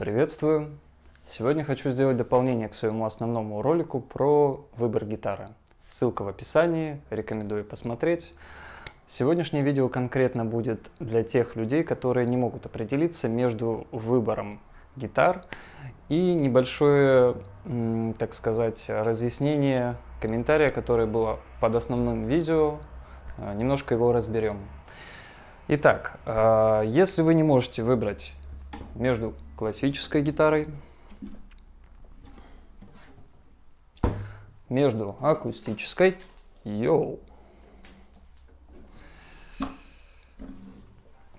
Приветствую! Сегодня хочу сделать дополнение к своему основному ролику про выбор гитары. Ссылка в описании, рекомендую посмотреть. Сегодняшнее видео конкретно будет для тех людей, которые не могут определиться между выбором гитар и небольшое, так сказать, разъяснение комментария, которое было под основным видео. Э, немножко его разберем. Итак, э, если вы не можете выбрать между классической гитарой, между акустической, йоу,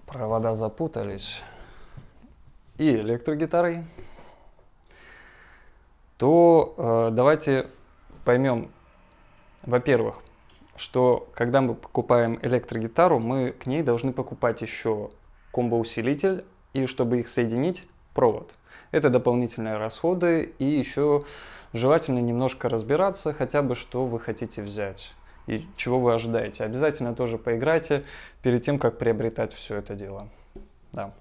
провода запутались, и электрогитарой, то э, давайте поймем, во-первых, что когда мы покупаем электрогитару, мы к ней должны покупать еще комбоусилитель, и чтобы их соединить, провод. Это дополнительные расходы и еще желательно немножко разбираться хотя бы, что вы хотите взять и чего вы ожидаете. Обязательно тоже поиграйте перед тем, как приобретать все это дело. Да.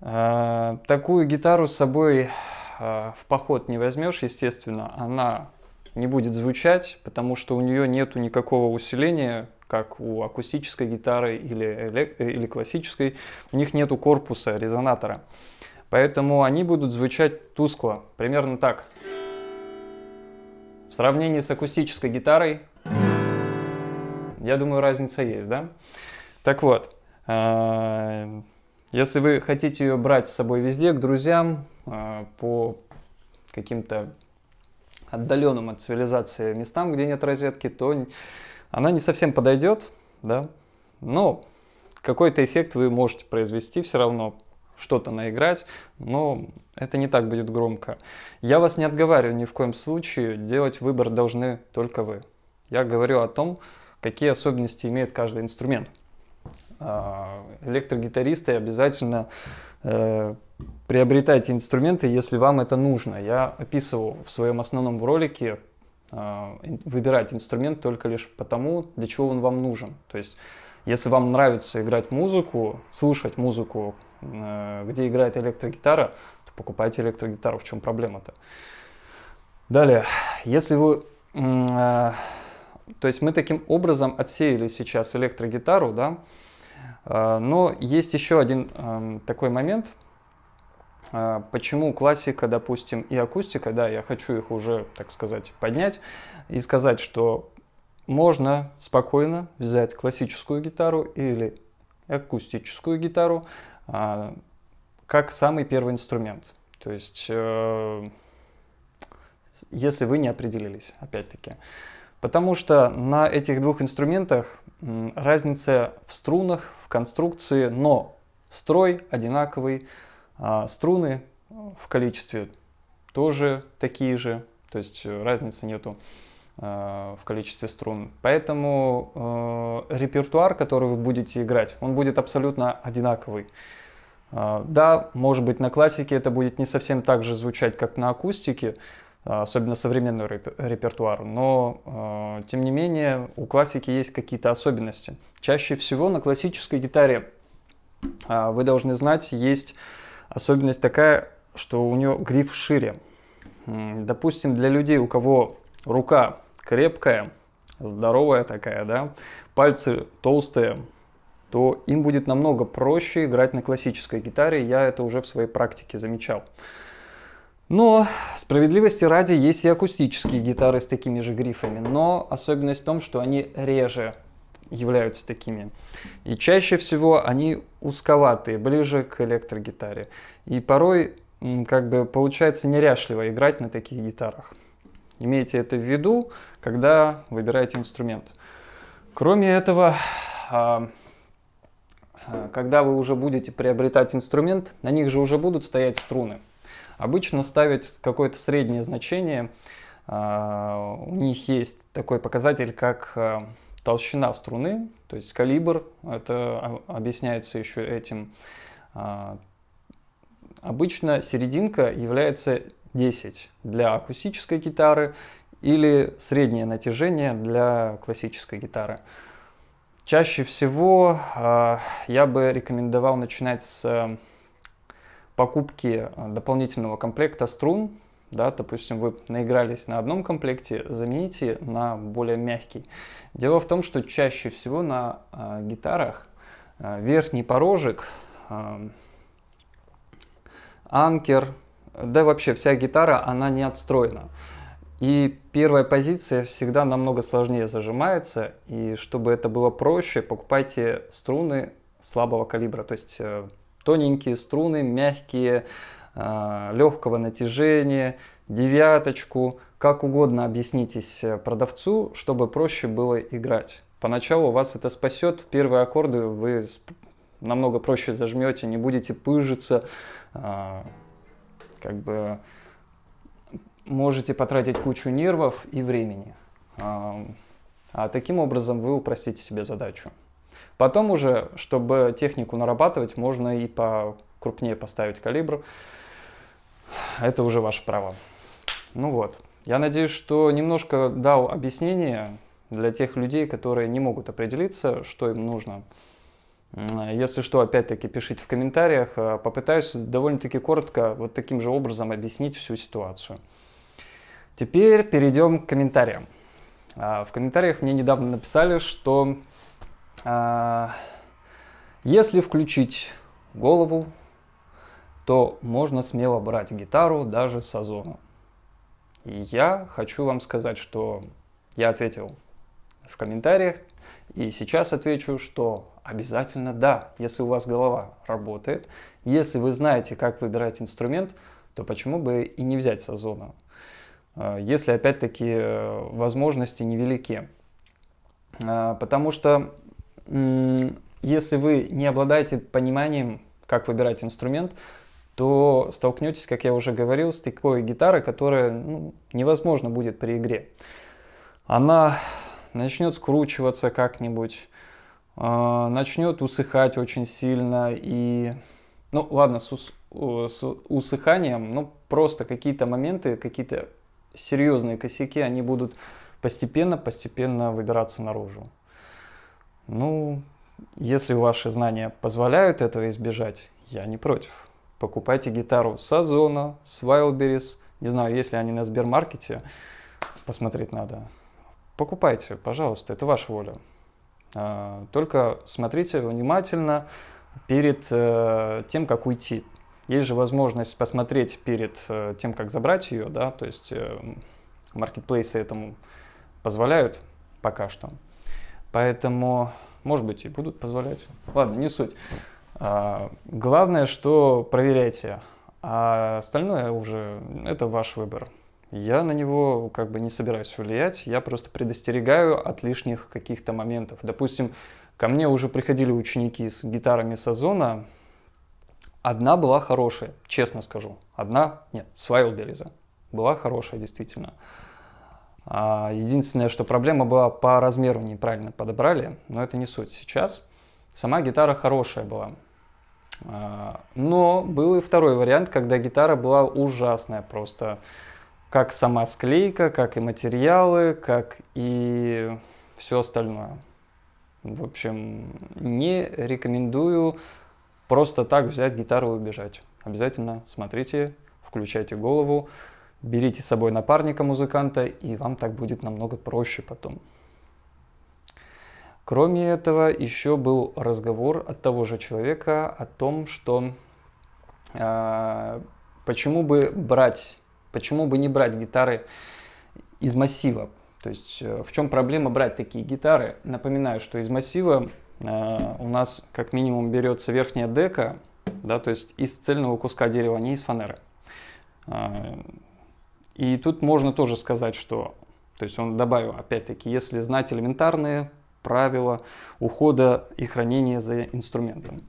А, такую гитару с собой а, в поход не возьмешь, естественно, она не будет звучать, потому что у нее нету никакого усиления, как у акустической гитары или, или классической, у них нету корпуса резонатора. Поэтому они будут звучать тускло, примерно так. В сравнении с акустической гитарой, я думаю, разница есть, да? Так вот, э, если вы хотите ее брать с собой везде, к друзьям, э, по каким-то отдаленным от цивилизации местам, где нет розетки, то она не совсем подойдет, да, но какой-то эффект вы можете произвести все равно, что-то наиграть, но это не так будет громко. Я вас не отговариваю ни в коем случае, делать выбор должны только вы. Я говорю о том, какие особенности имеет каждый инструмент. А, электрогитаристы обязательно э, приобретайте инструменты, если вам это нужно. Я описывал в своем основном ролике Э, выбирать инструмент только лишь потому, для чего он вам нужен. То есть, если вам нравится играть музыку, слушать музыку, э, где играет электрогитара, то покупайте электрогитару, в чем проблема-то. Далее, если вы... Э, то есть мы таким образом отсеяли сейчас электрогитару, да, но есть еще один эм, такой момент – а, почему классика, допустим, и акустика, да, я хочу их уже, так сказать, поднять и сказать, что можно спокойно взять классическую гитару или акустическую гитару а, как самый первый инструмент. То есть, э, если вы не определились, опять-таки. Потому что на этих двух инструментах разница в струнах, в конструкции, но строй одинаковый, а струны в количестве тоже такие же, то есть э, разницы нету э, в количестве струн. Поэтому э, репертуар, который вы будете играть, он будет абсолютно одинаковый. Э, да, может быть, на классике это будет не совсем так же звучать, как на акустике, э, особенно современный репертуар, но э, тем не менее у классики есть какие-то особенности. Чаще всего на классической гитаре, э, вы должны знать, есть Особенность такая, что у нее гриф шире. Допустим, для людей, у кого рука крепкая, здоровая такая, да, пальцы толстые, то им будет намного проще играть на классической гитаре. Я это уже в своей практике замечал. Но справедливости ради есть и акустические гитары с такими же грифами, но особенность в том, что они реже являются такими. И чаще всего они узковатые, ближе к электрогитаре. И порой как бы получается неряшливо играть на таких гитарах. Имейте это в виду, когда выбираете инструмент. Кроме этого, а, а, когда вы уже будете приобретать инструмент, на них же уже будут стоять струны. Обычно ставят какое-то среднее значение. А, у них есть такой показатель, как толщина струны, то есть калибр, это объясняется еще этим. А, обычно серединка является 10 для акустической гитары или среднее натяжение для классической гитары. Чаще всего а, я бы рекомендовал начинать с а, покупки дополнительного комплекта струн да, допустим, вы наигрались на одном комплекте, замените на более мягкий. Дело в том, что чаще всего на э, гитарах э, верхний порожек, э, анкер, да вообще вся гитара, она не отстроена. И первая позиция всегда намного сложнее зажимается, и чтобы это было проще, покупайте струны слабого калибра, то есть э, тоненькие струны, мягкие, э, Э, легкого натяжения, девяточку, как угодно объяснитесь э, продавцу, чтобы проще было играть. Поначалу вас это спасет, первые аккорды вы намного проще зажмете, не будете пыжиться, э, как бы можете потратить кучу нервов и времени. А таким образом вы упростите себе задачу. Потом уже, чтобы технику нарабатывать, можно и по крупнее поставить калибр, это уже ваше право. Ну вот. Я надеюсь, что немножко дал объяснение для тех людей, которые не могут определиться, что им нужно. Если что, опять-таки пишите в комментариях. Э, попытаюсь довольно-таки коротко вот таким же образом объяснить всю ситуацию. Теперь перейдем к комментариям. Э, в комментариях мне недавно написали, что э, если включить голову, то можно смело брать гитару даже с озоном. И я хочу вам сказать, что я ответил в комментариях, и сейчас отвечу, что обязательно да, если у вас голова работает, если вы знаете, как выбирать инструмент, то почему бы и не взять сазона, а, если опять-таки возможности невелики. А, потому что если вы не обладаете пониманием, как выбирать инструмент, то столкнетесь, как я уже говорил, с такой гитарой, которая ну, невозможно будет при игре. Она начнет скручиваться как-нибудь, э, а, начнет усыхать очень сильно и... Ну ладно, с, ус, с усыханием, ну просто какие-то моменты, какие-то серьезные косяки, они будут постепенно-постепенно выбираться наружу. Ну, если ваши знания позволяют этого избежать, я не против покупайте гитару с Озона, с Wildberries. Не знаю, если они на Сбермаркете, посмотреть надо. Покупайте, пожалуйста, это ваша воля. А, только смотрите внимательно перед э, тем, как уйти. Есть же возможность посмотреть перед э, тем, как забрать ее, да, то есть э, маркетплейсы этому позволяют пока что. Поэтому, может быть, и будут позволять. Ладно, не суть. А, главное, что проверяйте. А остальное уже это ваш выбор. Я на него как бы не собираюсь влиять, я просто предостерегаю от лишних каких-то моментов. Допустим, ко мне уже приходили ученики с гитарами Сазона. Одна была хорошая, честно скажу. Одна, нет, с Вайлдберриза. Была хорошая, действительно. А, единственное, что проблема была по размеру неправильно подобрали, но это не суть сейчас. Сама гитара хорошая была. А, но был и второй вариант, когда гитара была ужасная просто. Как сама склейка, как и материалы, как и все остальное. В общем, не рекомендую просто так взять гитару и убежать. Обязательно смотрите, включайте голову, берите с собой напарника музыканта, и вам так будет намного проще потом. Кроме этого, еще был разговор от того же человека о том, что э, почему бы брать, почему бы не брать гитары из массива. То есть э, в чем проблема брать такие гитары? Напоминаю, что из массива э, у нас как минимум берется верхняя дека, да, то есть из цельного куска дерева, а не из фанеры. Э, и тут можно тоже сказать, что, то есть он добавил, опять-таки, если знать элементарные правила ухода и хранения за инструментом.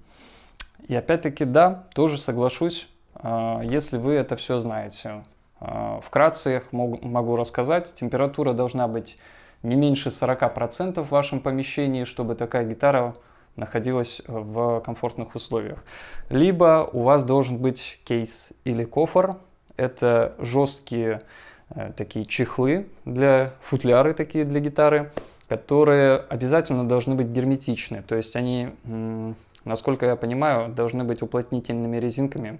И опять-таки, да, тоже соглашусь, а, если вы это все знаете. А, вкратце я могу рассказать, температура должна быть не меньше 40% в вашем помещении, чтобы такая гитара находилась в комфортных условиях. Либо у вас должен быть кейс или кофр. Это жесткие э, такие чехлы для футляры такие для гитары которые обязательно должны быть герметичны. То есть они, насколько я понимаю, должны быть уплотнительными резинками,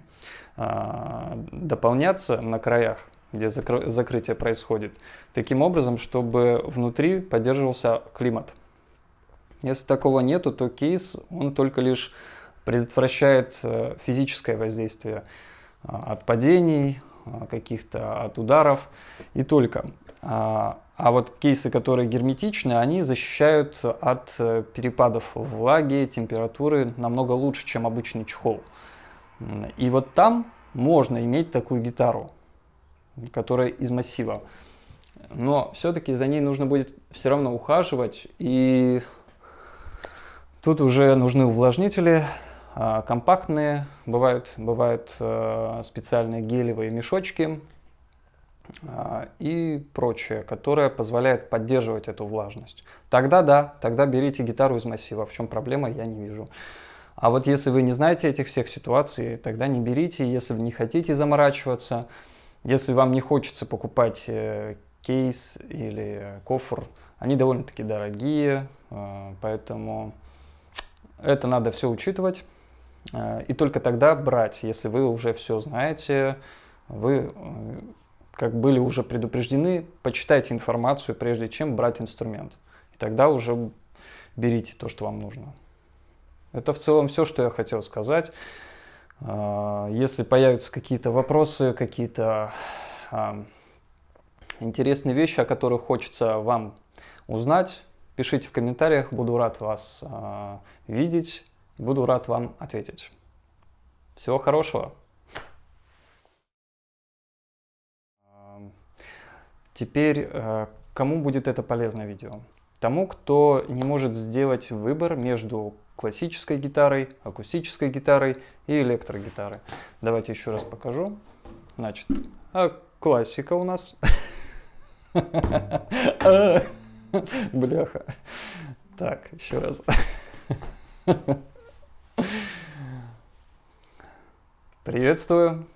а, дополняться на краях, где закрытие происходит, таким образом, чтобы внутри поддерживался климат. Если такого нету, то кейс, он только лишь предотвращает э, физическое воздействие а, от падений, а, каких-то от ударов и только. А, а вот кейсы, которые герметичны, они защищают от э, перепадов влаги, температуры намного лучше, чем обычный чехол. И вот там можно иметь такую гитару, которая из массива. Но все-таки за ней нужно будет все равно ухаживать. И тут уже нужны увлажнители, а, компактные, бывают, бывают э, специальные гелевые мешочки, а, и прочее, которое позволяет поддерживать эту влажность. Тогда да, тогда берите гитару из массива, в чем проблема, я не вижу. А вот если вы не знаете этих всех ситуаций, тогда не берите, если вы не хотите заморачиваться, если вам не хочется покупать э, кейс или кофр, они довольно-таки дорогие, э, поэтому это надо все учитывать. Э, и только тогда брать, если вы уже все знаете, вы как были уже предупреждены, почитайте информацию, прежде чем брать инструмент. И тогда уже берите то, что вам нужно. Это в целом все, что я хотел сказать. А, если появятся какие-то вопросы, какие-то а, интересные вещи, о которых хочется вам узнать, пишите в комментариях, буду рад вас а, видеть, буду рад вам ответить. Всего хорошего! Теперь, э, кому будет это полезное видео? Тому, кто не может сделать выбор между классической гитарой, акустической гитарой и электрогитарой. Давайте еще раз покажу. Значит, а классика у нас. Бляха. Так, еще раз. Приветствую.